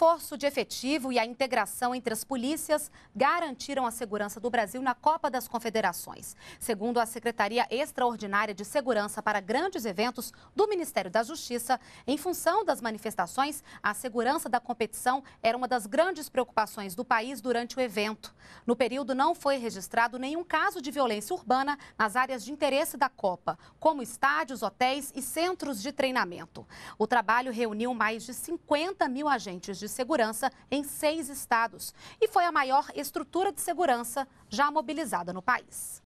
reforço de efetivo e a integração entre as polícias garantiram a segurança do Brasil na Copa das Confederações. Segundo a Secretaria Extraordinária de Segurança para Grandes Eventos do Ministério da Justiça, em função das manifestações, a segurança da competição era uma das grandes preocupações do país durante o evento. No período, não foi registrado nenhum caso de violência urbana nas áreas de interesse da Copa, como estádios, hotéis e centros de treinamento. O trabalho reuniu mais de 50 mil agentes de segurança em seis estados e foi a maior estrutura de segurança já mobilizada no país.